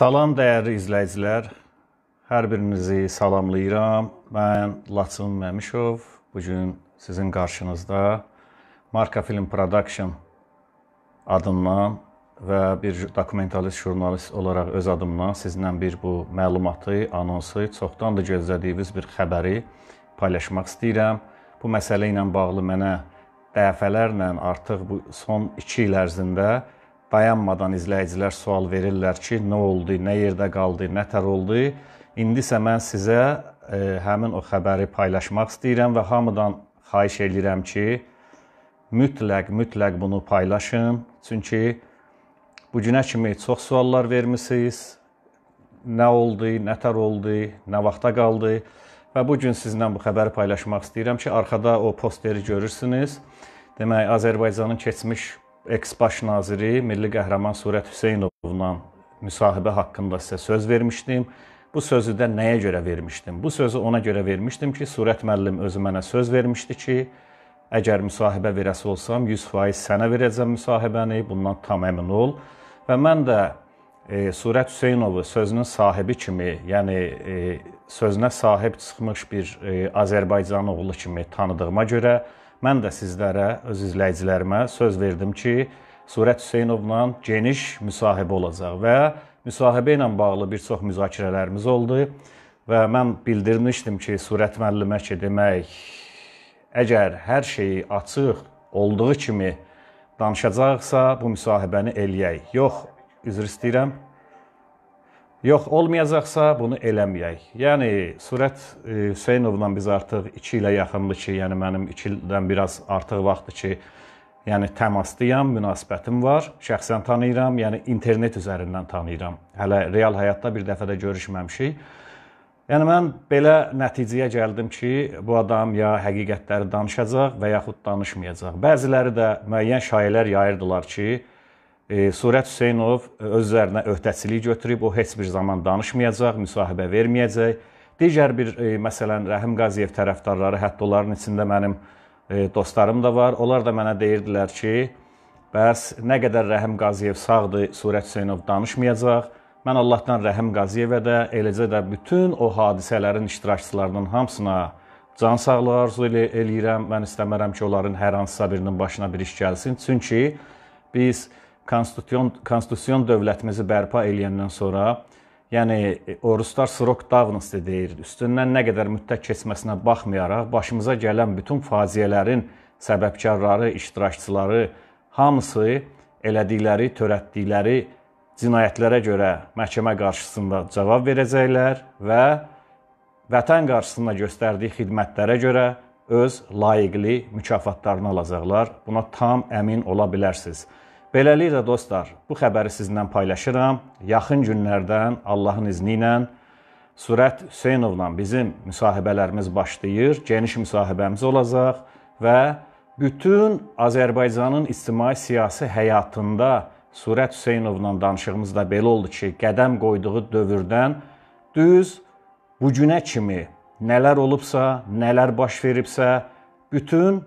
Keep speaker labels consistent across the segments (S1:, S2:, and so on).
S1: Salam dəyərli izləyicilər. Hər birinizi salamlayıram. Mən Laçın Məmişov. Bu gün sizin qarşınızda Marka Film Production adından və bir dokumentalist jurnalist olaraq öz adımdan sizlə bir bu məlumatı, anonsu, çoxdan da gözlədiyiniz bir xəbəri paylaşmaq istəyirəm. Bu məsələ ilə bağlı mənə dəfələrlə artıq bu son 2 il ərzində dayanmadan izləyicilər sual verirlər ki, nə oldu, nə yerdə qaldı, nə tər oldu. İndisə mən sizə e, həmin o xəbəri paylaşmaq istəyirəm və hamıdan xahiş edirəm ki, mütləq mütləq bunu paylaşın. Çünki bu günə kimi çox suallar vermisiniz. Nə oldu, nə tər oldu, nə vaxta qaldı? Və bu gün sizlə bu xəbəri paylaşmaq istəyirəm ki, arxada o posteri görürsünüz. Demək, Azərbaycanın keçmiş eks-baş naziri Milli Qəhrəman Surət Hüseynovla müsahibə haqqında sizə söz vermişdim. Bu sözü də nəyə görə vermişdim? Bu sözü ona görə vermişdim ki, Surət müəllim özü mənə söz vermişdi ki, əgər müsahibə verəsi olsam 100% sənə verəcəm müsahibəni, bundan tam əmin ol. Və mən də e, Surət Hüseynovu sözünün sahibi kimi, yəni e, sözünə sahib çıxmış bir e, Azərbaycan oğlu kimi tanıdığıma görə Mən də sizlərə, öz izləyicilərimə söz verdim ki, Surət Hüseynovla geniş müsahibə olacaq və müsahibə ilə bağlı bir çox müzakirələrimiz oldu və mən bildirmişdim ki, Surət müəllimə ki, demək, əgər hər şeyi açıq olduğu kimi danışacaqsa, bu müsahibəni eləyək. Yox, üzr istəyirəm, Yox, olmayacaqsa bunu eləməyək. Yəni Sürət e, Hüseynovla biz artıq 2 ilə yaxındır ki, yəni mənim 2 ildən biraz artıq vaxtdır ki, yəni təmasdayam, münasibətim var. Şəxsən tanıyıram, yəni internet üzərindən tanıyıram. Hələ real həyatda bir dəfə də görüşməmişik. Yəni mən belə nəticəyə gəldim ki, bu adam ya həqiqətləri danışacaq və yaxud danışmayacaq. Bəziləri də müəyyən şayiələr yayırdılar ki, E, Surət Hüseynov öz üzərinə öhdəçilik götürüb, o heç bir zaman danışmayacaq, müsahibə verməyəcək. Digər bir e, məsələn Rəhim Qaziyev tərəfdarları, hətta onların içində mənim e, dostlarım da var. Onlar da mənə deyirdilər ki, bəs nə qədər Rəhim Qaziyev sağdır, Surət Hüseynov danışmayacaq. Mən Allahdan Rəhim Qaziyevə də, eləcə də bütün o hadisələrin iştirakçılarının hamısına can sağlığı arzu eləyirəm. Mən istəmərəm ki, onların hər hansısa birinin başına bir iş gəlsin. Çünki biz konstitusion konstitusion dövlətimizi bərpa eləyəndən sonra, yəni Oruslar Srok Davnos deyir, üstündən nə qədər müddət keçməsinə baxmayaraq başımıza gələn bütün faciələrin səbəbkarları, iştirakçıları hamısı elədikləri, törətdikləri cinayətlərə görə məhkəmə qarşısında cavab verəcəklər və vətən qarşısında göstərdiyi xidmətlərə görə öz layiqli mükafatlarını alacaqlar. Buna tam əmin ola bilərsiniz. Beləliklə dostlar, bu xəbəri sizinlə paylaşıram. Yaxın günlərdən Allahın izni ilə Surət Hüseynovla bizim müsahibələrimiz başlayır. Geniş müsahibəmiz olacaq və bütün Azərbaycanın ictimai-siyasi həyatında Surət Hüseynovla danışığımız da belə oldu ki, qədəm qoyduğu dövrdən düz bu günə kimi nələr olubsa, nələr baş veribsə, bütün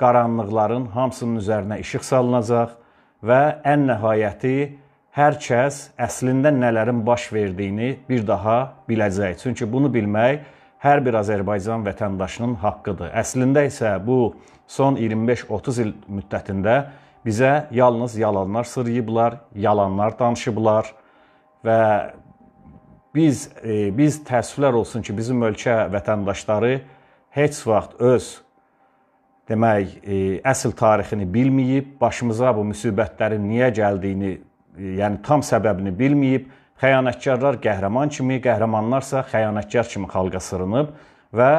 S1: qaranlıqların hamısının üzərinə işıq salınacaq və ən nəhayəti hər kəs əslində nələrin baş verdiyini bir daha biləcək. Çünki bunu bilmək hər bir Azərbaycan vətəndaşının haqqıdır. Əslində isə bu son 25-30 il müddətində bizə yalnız yalanlar sırıyıblar, yalanlar danışıblar və biz e, biz təəssüflər olsun ki, bizim ölkə vətəndaşları heç vaxt öz demək, e, əsl tarixini bilməyib, başımıza bu müsibətlərin niyə gəldiyini, e, yəni tam səbəbini bilməyib, xəyanətkarlar qəhrəman kimi, qəhrəmanlarsa xəyanətkar kimi xalqa sırınıb və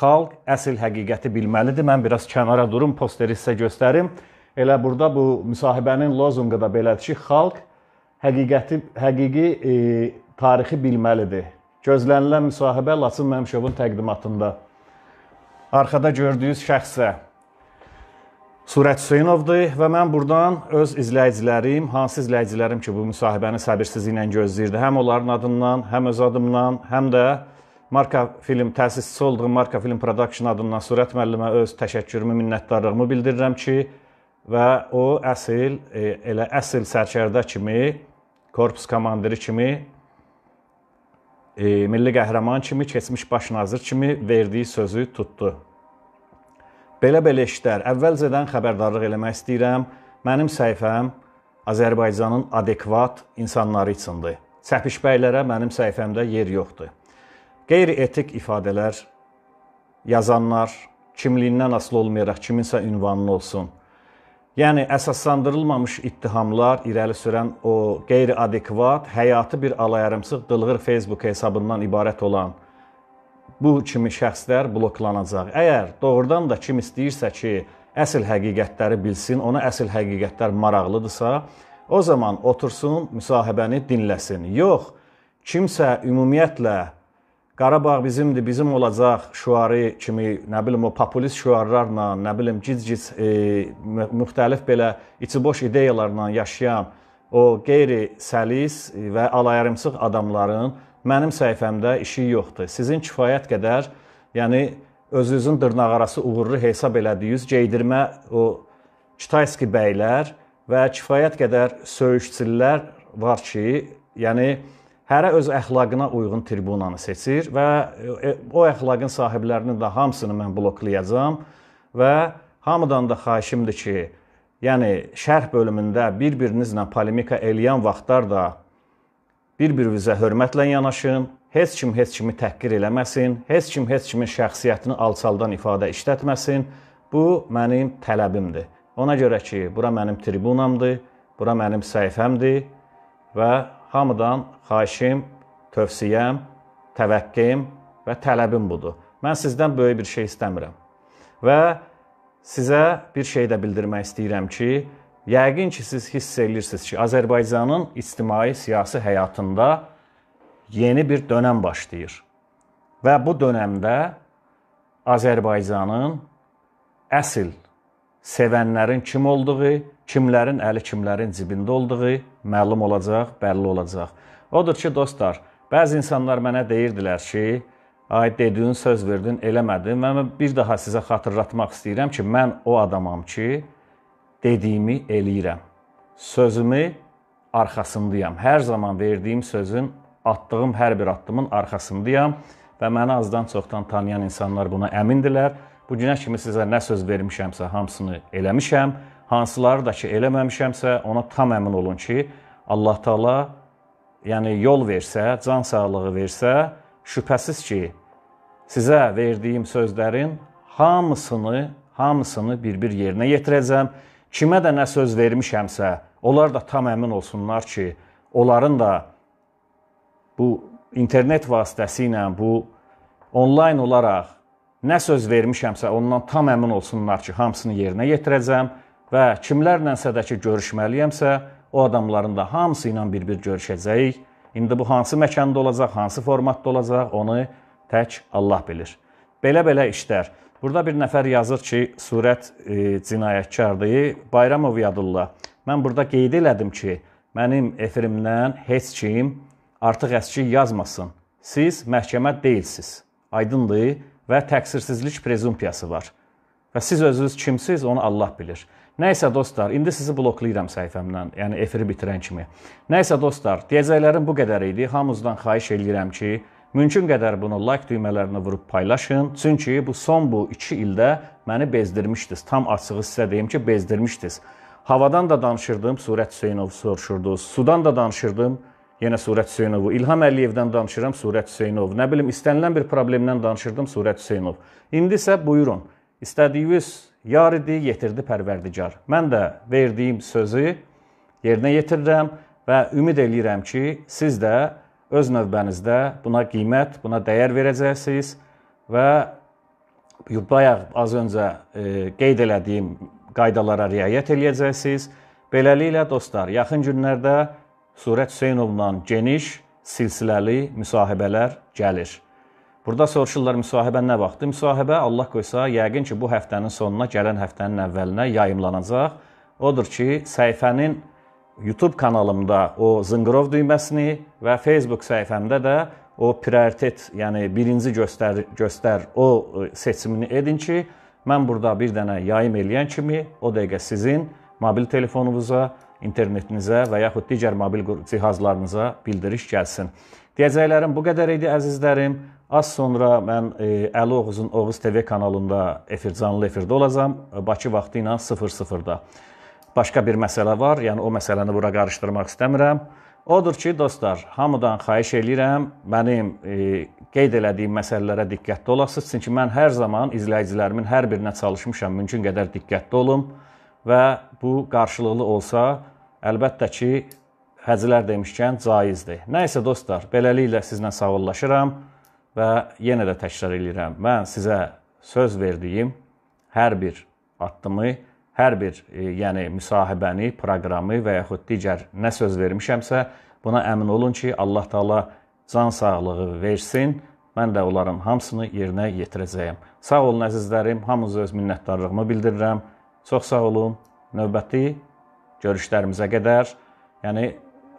S1: xalq əsl həqiqəti bilməlidir. Mən biraz kənara durum, posteri sizə göstərim. Elə burada bu müsahibənin lozunqu da belədir ki, xalq həqiqəti, həqiqi e, tarixi bilməlidir. Gözlənilən müsahibə Laçın Məmşovun təqdimatında Arxada gördüyünüz şəxsə Surət Hüseynovdur və mən burdan öz izləyicilərim, hansı izləyicilərim ki, bu müsahibəni səbirsizliklə gözləyirdi, həm onların adından, həm öz adımdan, həm də Marka Film təsisçisi olduğum Marka Film Production adından Surət müəllimə öz təşəkkürümü, minnətdarlığımı bildirirəm ki, və o əsl e, elə əsl sərkərdə kimi, korpus komandiri kimi, e, milli qəhrəman kimi, keçmiş baş nazir kimi verdiyi sözü tutdu. Belə-belə işlər əvvəlcədən xəbərdarlıq eləmək istəyirəm. Mənim səhifəm Azərbaycanın adekvat insanları üçündür. Səpişbəylərə mənim səhifəmdə yer yoxdur. Qeyri-etik ifadələr yazanlar kimliyindən asılı olmayaraq kiminsə ünvanının olsun. Yəni əsaslandırılmamış ittihamlar irəli sürən o qeyri-adekvat, həyatı bir alayarımsıq dılğır Facebook hesabından ibarət olan bu kimi şəxslər bloklanacaq. Əgər doğrudan da kim istəyirsə ki, əsl həqiqətləri bilsin, ona əsl həqiqətlər maraqlıdırsa, o zaman otursun, müsahibəni dinləsin. Yox, kimsə ümumiyyətlə Qarabağ bizimdir, bizim olacaq şüarı kimi, nə bilim o populist şüarlarla, nə bilim gic-gic e, müxtəlif belə içiboş ideyalarla yaşayan o qeyri-səlis və alayarımçıq adamların mənim səhifəmdə işi yoxdur. Sizin kifayət qədər, yəni özünüzün dırnaqarası uğurlu hesab elədiyiniz geydirmə o Kitayski bəylər və kifayət qədər söyüşçülər var ki, yəni hərə öz əxlaqına uyğun tribunanı seçir və e, o əxlaqın sahiblərinin də hamısını mən bloklayacağam və hamıdan da xahişimdir ki, yəni şərh bölümündə bir-birinizlə polemika eləyən vaxtlar da Bir-birinizə hörmətlə yanaşın, heç kim heç kimi təhqir eləməsin, heç kim heç kimin şəxsiyyətini alçaldan ifadə işlətməsin. Bu mənim tələbimdir. Ona görə ki, bura mənim tribunamdır, bura mənim səhifəmdir və hamıdan xahişim, tövsiyəm, təvəqqim və tələbim budur. Mən sizdən böyük bir şey istəmirəm. Və sizə bir şey də bildirmək istəyirəm ki, Yəqin ki, siz hiss edirsiniz ki, Azərbaycanın ictimai-siyasi həyatında yeni bir dönəm başlayır. Və bu dönəmdə Azərbaycanın əsl sevənlərin kim olduğu, kimlərin əli kimlərin cibində olduğu məlum olacaq, bəlli olacaq. Odur ki, dostlar, bəzi insanlar mənə deyirdilər ki, ay dedin, söz verdin, eləmədin. Mən bir daha sizə xatırlatmaq istəyirəm ki, mən o adamam ki, dediyimi eləyirəm. Sözümü arxasındayam. Hər zaman verdiyim sözün, atdığım hər bir addımın arxasındayam və məni azdan çoxdan tanıyan insanlar buna əmindilər. Bu günə kimi sizə nə söz vermişəmsə hamısını eləmişəm. Hansıları da ki eləməmişəmsə ona tam əmin olun ki, Allah Taala yəni yol versə, can sağlığı versə, şübhəsiz ki sizə verdiyim sözlərin hamısını, hamısını bir-bir yerinə yetirəcəm kimə də nə söz vermişəmsə, onlar da tam əmin olsunlar ki, onların da bu internet vasitəsilə bu onlayn olaraq nə söz vermişəmsə, ondan tam əmin olsunlar ki, hamısını yerinə yetirəcəm və kimlərlənsə də ki, görüşməliyəmsə, o adamların da hamısı ilə bir-bir görüşəcəyik. İndi bu hansı məkanda olacaq, hansı formatda olacaq, onu tək Allah bilir. Belə-belə işlər. Burada bir nəfər yazır ki, surət e, cinayətkardır. Bayramov Yadullah. Mən burada qeyd elədim ki, mənim efirimdən heç kim artıq əski yazmasın. Siz məhkəmə deyilsiz. Aydındır və təqsirsizlik prezumpsiyası var. Və siz özünüz kimsiz, onu Allah bilir. Nəysə dostlar, indi sizi bloklayıram səhifəmdən, yəni efiri bitirən kimi. Nəysə dostlar, deyəcəklərim bu qədər idi. Hamınızdan xahiş eləyirəm ki, Mümkün qədər bunu like düymələrinə vurub paylaşın. Çünki bu son bu 2 ildə məni bezdirmişdiniz. Tam açığı sizə deyim ki, bezdirmişdiniz. Havadan da danışırdım, Surət Hüseynov soruşurdu. Sudan da danışırdım, yenə Surət Hüseynovu. İlham Əliyevdən danışıram, Surət Hüseynov. Nə bilim, istənilən bir problemdən danışırdım, Surət Hüseynov. İndi isə buyurun. İstədiyiniz yar idi, yetirdi Pərverdigar. Mən də verdiyim sözü yerinə yetirirəm və ümid eləyirəm ki, siz də öz növbənizdə buna qiymət, buna dəyər verəcəksiniz və bayaq az öncə e, qeyd elədiyim qaydalara riayət eləyəcəksiniz. Beləliklə dostlar, yaxın günlərdə Surət Hüseynovla geniş silsiləli müsahibələr gəlir. Burada soruşurlar müsahibə nə vaxtdır? Müsahibə Allah qoysa, yəqin ki, bu həftənin sonuna, gələn həftənin əvvəlinə yayımlanacaq. Odur ki, səhifənin YouTube kanalımda o zınqırov düyməsini və Facebook səhifəmdə də o prioritet, yəni birinci göstər göstər o e, seçimini edin ki, mən burada bir dənə yayım eləyən kimi o dəqiqə sizin mobil telefonunuza, internetinizə və yaxud digər mobil cihazlarınıza bildiriş gəlsin. Deyəcəklərim bu qədər idi əzizlərim. Az sonra mən e, Əli Oğuzun Oğuz TV kanalında efir canlı efirdə olacağam e, Bakı vaxtı ilə 00-da başqa bir məsələ var. Yəni o məsələni bura qarışdırmaq istəmirəm. Odur ki, dostlar, hamıdan xahiş eləyirəm, mənim e, qeyd elədiyim məsələlərə diqqətli olasınız, çünki mən hər zaman izləyicilərimin hər birinə çalışmışam, mümkün qədər diqqətli olum və bu qarşılıqlı olsa, əlbəttə ki, həclər demişkən caizdir. Nə isə dostlar, beləliklə sizlə sağollaşıram və yenə də təkrar eləyirəm. Mən sizə söz verdiyim hər bir addımı hər bir, e, yəni müsahibəni, proqramı və yaxud digər nə söz vermişəmsə, buna əmin olun ki, Allah Taala can sağlığı versin. Mən də onların hamısını yerinə yetirəcəyəm. Sağ olun əzizlərim, hamınıza öz minnətdarlığımı bildirirəm. Çox sağ olun. Növbəti görüşlərimizə qədər, yəni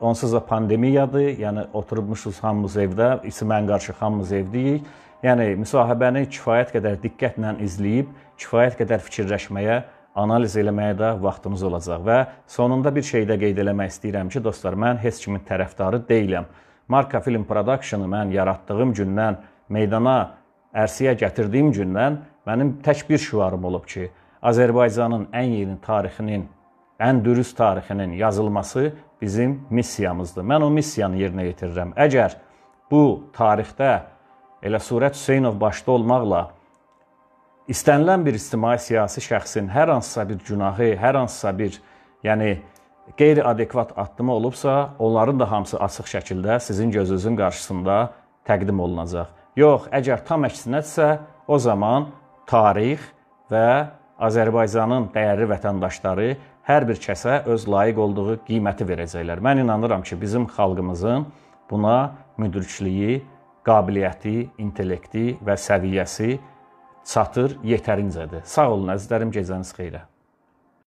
S1: onsuz da pandemiyadır. Yəni oturmuşuq hamımız evdə, içimən qarşı hamımız evdəyik. Yəni müsahibəni kifayət qədər diqqətlə izləyib, kifayət qədər fikirləşməyə analiz eləməyə də vaxtınız olacaq və sonunda bir şey də qeyd eləmək istəyirəm ki, dostlar, mən heç kimin tərəfdarı deyiləm. Marka Film Production-ı mən yaratdığım gündən meydana ərsiyə gətirdiyim gündən mənim tək bir şüarım olub ki, Azərbaycanın ən yeni tarixinin, ən dürüst tarixinin yazılması bizim missiyamızdır. Mən o missiyanı yerinə yetirirəm. Əgər bu tarixdə elə Surət Hüseynov başda olmaqla istənilən bir ictimai siyasi şəxsin hər hansısa bir günahı, hər hansısa bir, yəni qeyri-adekvat addımı olubsa, onların da hamısı açıq şəkildə sizin gözünüzün qarşısında təqdim olunacaq. Yox, əgər tam əksinədirsə, o zaman tarix və Azərbaycanın dəyərli vətəndaşları hər bir kəsə öz layiq olduğu qiyməti verəcəklər. Mən inanıram ki, bizim xalqımızın buna müdrikliyi, qabiliyyəti, intellekti və səviyyəsi çatır yetərincədir. Sağ olun əzizlərim, gecəniz xeyrə.